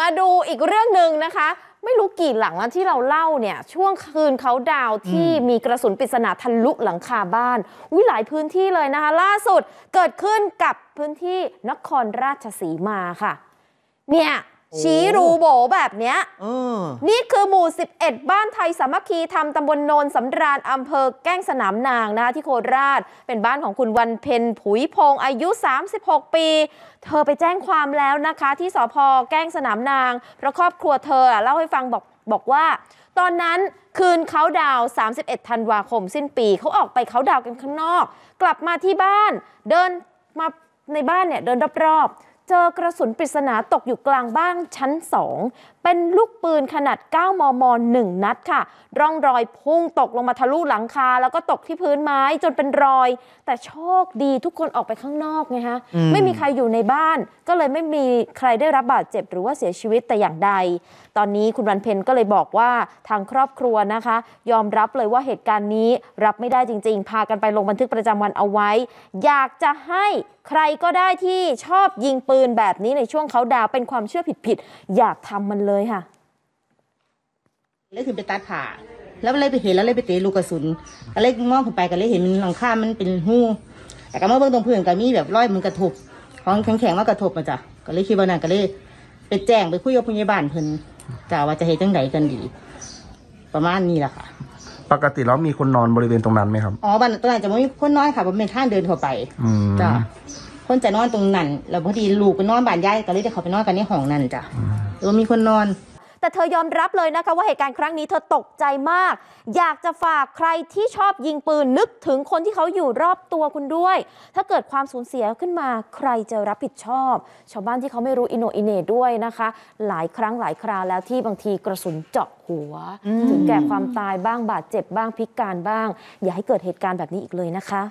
มาดูอีกเรื่องหนึ่งนะคะ ไม่รู้กี่หลังแล้วที่เราเล่าเนี่ย ช่วงคืนเขาดาวที่มีกระสุนปริศนาทะลุหลังคาบ้าน วิหลายพื้นที่เลยนะคะล่าสุดเกิดขึ้นกับพื้นที่นครราชสีมาค่ะ เนี่ยชี้รูโบแบบเนี้ยนี่คือหมู่ 11 บ้านไทยสามัคคีทำตำบลโนนสำราญอำเภอแก้งสนามนางนะคะที่โคราช เป็นบ้านของคุณวันเพ็ญผุยพงอายุ 36 ปี เธอไปแจ้งความแล้วนะคะที่สพแก้งสนามนางเพราะครอบครัวเธอเล่าให้ฟังบอกบอกว่า ตอนนั้นคืนเขาดาว 31 ธันวาคมสิ้นปีเขาออกไปเขาดาวกันข้างนอก กลับมาที่บ้านเดินมาในบ้านเนี่ยเดินรอบๆเจอกระสุนปริศนาตกอยู่กลางบ้านชั้น 2 เป็นลูกปืนขนาด 9 มม 1 นัดค่ะ ร่องรอยพุ่งตกลงมาทะลุหลังคา แล้วก็ตกที่พื้นไม้จนเป็นรอย แต่โชคดีทุกคนออกไปข้างนอกไงฮะไม่มีใครอยู่ในบ้านก็เลยไม่มีใครได้รับบาดเจ็บ หรือว่าเสียชีวิตแต่อย่างใด ตอนนี้คุณวันเพ็ญก็เลยบอกว่าทางครอบครัวนะคะ ยอมรับเลยว่าเหตุการณ์นี้รับไม่ได้จริงๆพากันไปลงบันทึกประจาวันเอาไว้ อยากจะให้ใครก็ได้ที่ชอบยิงปืนืนแบบนี้ในช่วงเขาดาวเป็นความเชื่อผิดๆอยากทำมันเลยค่ะเลยถึงนไปตัดผ่าแล้วเลยไปเห็นแล้วเลยไปเตะลูกกระสุนก็เลยมองขึ้นไปก็เลยเห็นหลังคามันเป็นหูแต่ก็มอเบื้องตรงพื้นก็มีแบบร้อยมันกระทบ ของแข็งๆมากระทบมาจ้ะก็เลยคิดว่านั่นก็เลยไปแจ้งไปคุยกับพยาบานเพิ่นจ้าว่าจะเห็นจังไหนกันดี ประมาณนี้แหละค่ะปกติแล้วมีคนนอนบริเวณตรงนั้นไหมครับอ๋อบ้านตรงนั้นจะไม่มีคนน้อยค่ะมันเป็นทางเดินเข้าไปจ้าคนจะนอนตรงนั้นแล้วพอดีลูกไปนอนบ้านยายก็เลยยวเขาไปนอนกันในห้องนั่นจ้ะแล้วมีคนนอน แต่เธอยอมรับเลยนะคะ ว่าเหตุการณ์ครั้งนี้เธอตกใจมาก อยากจะฝากใครที่ชอบยิงปืนนึกถึงคนที่เขาอยู่รอบตัวคุณด้วย ถ้าเกิดความสูญเสียขึ้นมาใครจะรับผิดชอบ ชาวบ้านที่เขาไม่รู้อินโนอินเนด้วยนะคะ หลายครั้งหลายคราวแล้วที่บางทีกระสุนเจาะหัว ถึงแก่ความตายบ้างบาดเจ็บบ้างพิการบ้างอย่าให้เกิดเหตุการณ์แบบนี้อีกเลยนะคะ